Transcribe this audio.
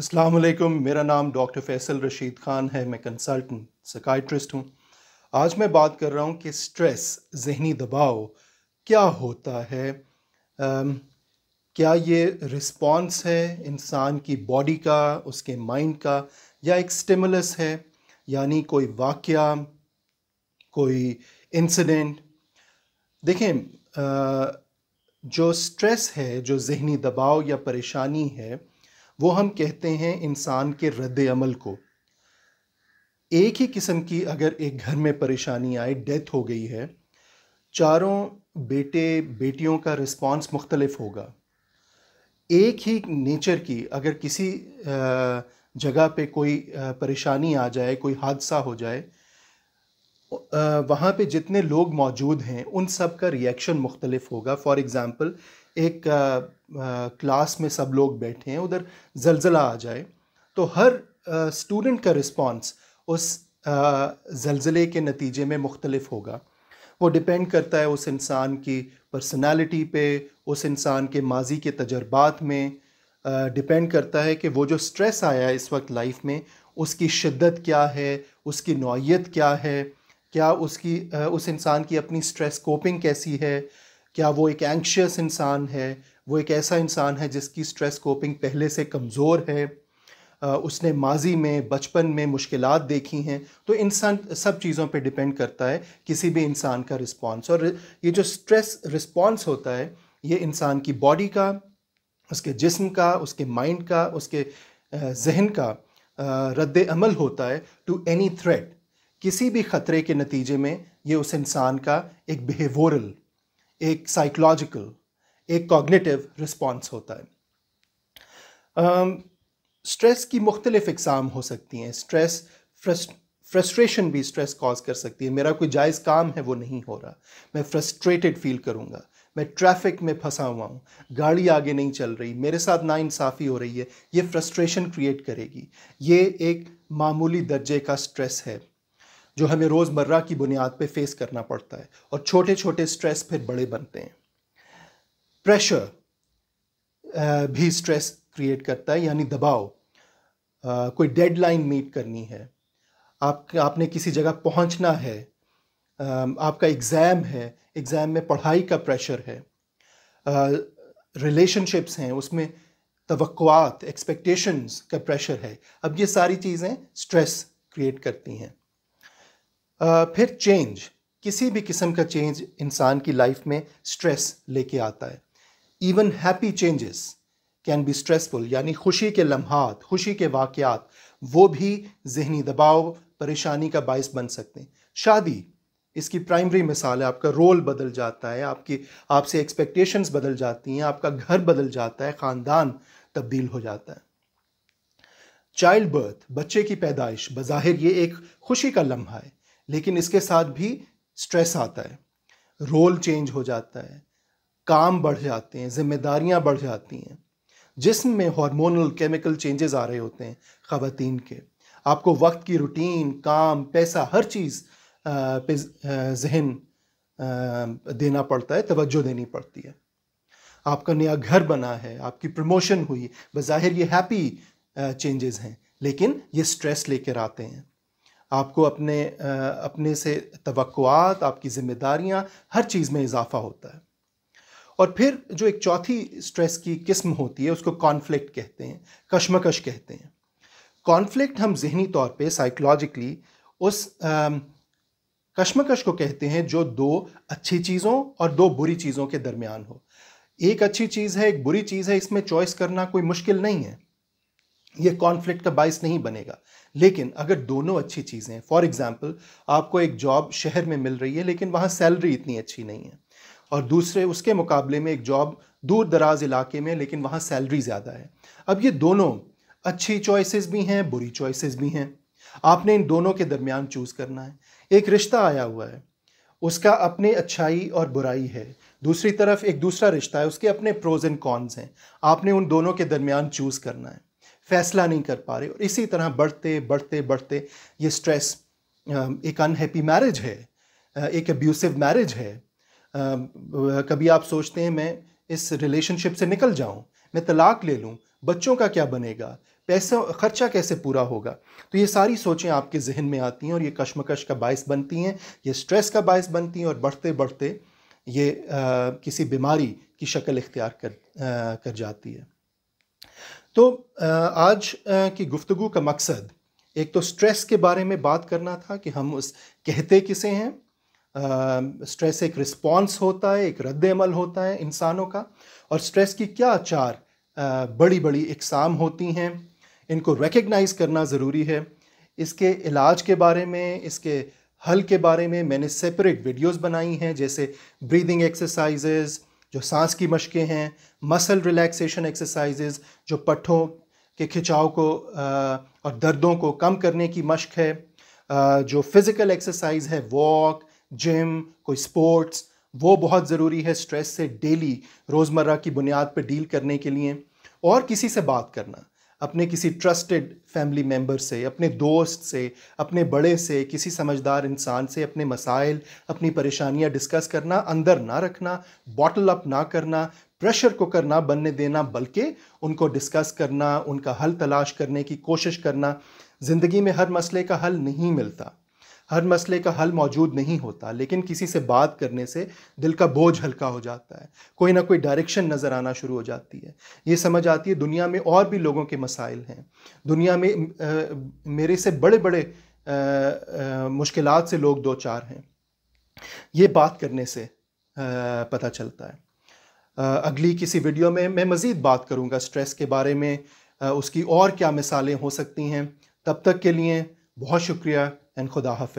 अस्सलाम वालेकुम मेरा नाम डॉक्टर फैसल रशीद खान है मैं कंसल्टेंट सकाइट्रिस्ट हूँ आज मैं बात कर रहा हूँ कि स्ट्रेस जहनी दबाव क्या होता है आम, क्या ये रिस्पॉन्स है इंसान की बॉडी का उसके माइंड का या एक स्टिमुलस है यानी कोई वाक़ कोई इंसिडेंट देखें आ, जो स्ट्रेस है जो जहनी दबाव या परेशानी है वो हम कहते हैं इंसान के रद्द अमल को एक ही किस्म की अगर एक घर में परेशानी आए डेथ हो गई है चारों बेटे बेटियों का रिस्पांस मुख्तलफ होगा एक ही नेचर की अगर किसी जगह पे कोई परेशानी आ जाए कोई हादसा हो जाए वहाँ पे जितने लोग मौजूद हैं उन सब का रिएक्शन मुख्तलिफ होगा फॉर एग्ज़ाम्पल एक क्लास में सब लोग बैठे हैं उधर जलजला आ जाए तो हर स्टूडेंट का रिस्पॉन्स उस जलजले के नतीजे में मुख्तलफ होगा वो डिपेंड करता है उस इंसान की पर्सनालिटी पे उस इंसान के माजी के तजर्बात में डिपेंड करता है कि वो जो स्ट्रेस आया है इस वक्त लाइफ में उसकी शिद्दत क्या है उसकी नौीयत क्या है क्या उसकी उस इंसान की अपनी स्ट्रेस कोपिंग कैसी है क्या वो एक एंक्शियस इंसान है वो एक ऐसा इंसान है जिसकी स्ट्रेस कोपिंग पहले से कमज़ोर है उसने माजी में बचपन में मुश्किल देखी हैं तो इंसान सब चीज़ों पे डिपेंड करता है किसी भी इंसान का रिस्पांस और ये जो स्ट्रेस रिस्पांस होता है ये इंसान की बॉडी का उसके जिस्म का उसके माइंड का उसके जहन का रद्द अमल होता है टू एनी थ्रेट किसी भी ख़तरे के नतीजे में ये उस इंसान का एक बिहेवोरल एक साइकोलॉजिकल एक कॉग्निटिव रिस्पॉन्स होता है स्ट्रेस की मुख्तलिफ इकसाम हो सकती हैं स्ट्रेस फ्रस्ट्रेशन भी स्ट्रेस कॉज कर सकती है मेरा कोई जायज़ काम है वो नहीं हो रहा मैं फ्रस्ट्रेटेड फील करूँगा मैं ट्रैफिक में फंसा हुआ हूँ गाड़ी आगे नहीं चल रही मेरे साथ नाइंसाफ़ी हो रही है ये फ्रस्ट्रेशन क्रिएट करेगी ये एक मामूली दर्जे का स्ट्रेस है जो हमें रोज़मर्रा की बुनियाद पे फेस करना पड़ता है और छोटे छोटे स्ट्रेस फिर बड़े बनते हैं प्रेशर भी स्ट्रेस क्रिएट करता है यानी दबाव कोई डेडलाइन मीट करनी है आप आपने किसी जगह पहुंचना है आपका एग्ज़ाम है एग्ज़ाम में पढ़ाई का प्रेशर है रिलेशनशिप्स हैं उसमें तवक्वात एक्सपेक्टेशंस का प्रेशर है अब ये सारी चीज़ें स्ट्रेस क्रिएट करती हैं फिर चेंज किसी भी किस्म का चेंज इंसान की लाइफ में स्ट्रेस लेके आता है even happy changes can be stressful यानी खुशी के लम्हात खुशी के वाक़ात वो भी जहनी दबाव परेशानी का बायस बन सकते हैं शादी इसकी प्राइमरी मिसाल है आपका रोल बदल जाता है आपकी आपसे एक्सपेक्टेशंस बदल जाती हैं आपका घर बदल जाता है ख़ानदान तब्दील हो जाता है चाइल्ड बर्थ बच्चे की पैदाइश बज़ाहिर ये एक खुशी का लम्हा है लेकिन इसके साथ भी स्ट्रेस आता है रोल चेंज हो जाता है काम बढ़ जाते हैं जिम्मेदारियां बढ़ जाती हैं जिसम में हार्मोनल केमिकल चेंजेस आ रहे होते हैं ख़वातीन के आपको वक्त की रूटीन काम पैसा हर चीज़ पे जहन देना पड़ता है तवज्जो देनी पड़ती है आपका नया घर बना है आपकी प्रमोशन हुई बज़ाहिर ये हैप्पी चेंजेस हैं लेकिन ये स्ट्रेस लेकर आते हैं आपको अपने अपने से तो आपकी ज़िम्मेदारियाँ हर चीज़ में इजाफा होता है और फिर जो एक चौथी स्ट्रेस की किस्म होती है उसको कॉन्फ्लिक्ट कहते हैं कश्मकश कहते हैं कॉन्फ्लिक्ट हम जहनी तौर पे साइकोलॉजिकली उस कश्मकश को कहते हैं जो दो अच्छी चीज़ों और दो बुरी चीज़ों के दरमियान हो एक अच्छी चीज़ है एक बुरी चीज़ है इसमें चॉइस करना कोई मुश्किल नहीं है ये कॉन्फ्लिक्ट का बाइस नहीं बनेगा लेकिन अगर दोनों अच्छी चीज़ें फॉर एग्जाम्पल आपको एक जॉब शहर में मिल रही है लेकिन वहाँ सैलरी इतनी अच्छी नहीं है और दूसरे उसके मुकाबले में एक जॉब दूर दराज इलाके में लेकिन वहाँ सैलरी ज़्यादा है अब ये दोनों अच्छी चॉइसेस भी हैं बुरी चॉइसेस भी हैं आपने इन दोनों के दरमियान चूज़ करना है एक रिश्ता आया हुआ है उसका अपने अच्छाई और बुराई है दूसरी तरफ एक दूसरा रिश्ता है उसके अपने प्रोज एंड कॉन्स हैं आपने उन दोनों के दरमियान चूज़ करना है फैसला नहीं कर पा रहे और इसी तरह बढ़ते बढ़ते बढ़ते ये स्ट्रेस एक अनहैप्पी मैरिज है एक अब्यूसिव मैरिज है कभी आप सोचते हैं मैं इस रिलेशनशिप से निकल जाऊं मैं तलाक ले लूं बच्चों का क्या बनेगा पैसा खर्चा कैसे पूरा होगा तो ये सारी सोचें आपके जहन में आती हैं और ये कश्मकश का बायस बनती हैं ये स्ट्रेस का बायस बनती हैं और बढ़ते बढ़ते ये आ, किसी बीमारी की शक्ल इख्तियार कर आ, कर जाती है तो आज की गुफ्तु का मकसद एक तो स्ट्रेस के बारे में बात करना था कि हम उस कहते किसे हैं स्ट्रेस एक रिस्पॉन्स होता है एक रद्दमल होता है इंसानों का और स्ट्रेस की क्या चार बड़ी बड़ी इकसाम होती हैं इनको रेकग्नाइज़ करना ज़रूरी है इसके इलाज के बारे में इसके हल के बारे में मैंने सेपरेट वीडियोस बनाई हैं जैसे ब्रीदिंग एक्सरसाइजेज़ जो सांस की मशक़ें हैं मसल रिलैक्सेशन एक्सरसाइजेज जो पट्ठों के खिंचाव को और दर्दों को कम करने की मशक है जो फ़िज़िकल एक्सरसाइज है वॉक जिम कोई स्पोर्ट्स वो बहुत ज़रूरी है स्ट्रेस से डेली रोज़मर्रा की बुनियाद पर डील करने के लिए और किसी से बात करना अपने किसी ट्रस्टेड फैमिली मेम्बर से अपने दोस्त से अपने बड़े से किसी समझदार इंसान से अपने मसाइल अपनी परेशानियां डिस्कस करना अंदर ना रखना बॉटल अप ना करना प्रेशर को करना बनने देना बल्कि उनको डिस्कस करना उनका हल तलाश करने की कोशिश करना ज़िंदगी में हर मसले का हल नहीं मिलता हर मसले का हल मौजूद नहीं होता लेकिन किसी से बात करने से दिल का बोझ हल्का हो जाता है कोई ना कोई डायरेक्शन नज़र आना शुरू हो जाती है ये समझ आती है दुनिया में और भी लोगों के मसाइल हैं दुनिया में आ, मेरे से बड़े बड़े मुश्किल से लोग दो चार हैं ये बात करने से आ, पता चलता है आ, अगली किसी वीडियो में मैं मज़ीद बात करूँगा स्ट्रेस के बारे में उसकी और क्या मिसालें हो सकती हैं तब तक के लिए बहुत शुक्रिया एंड खुदा हाफ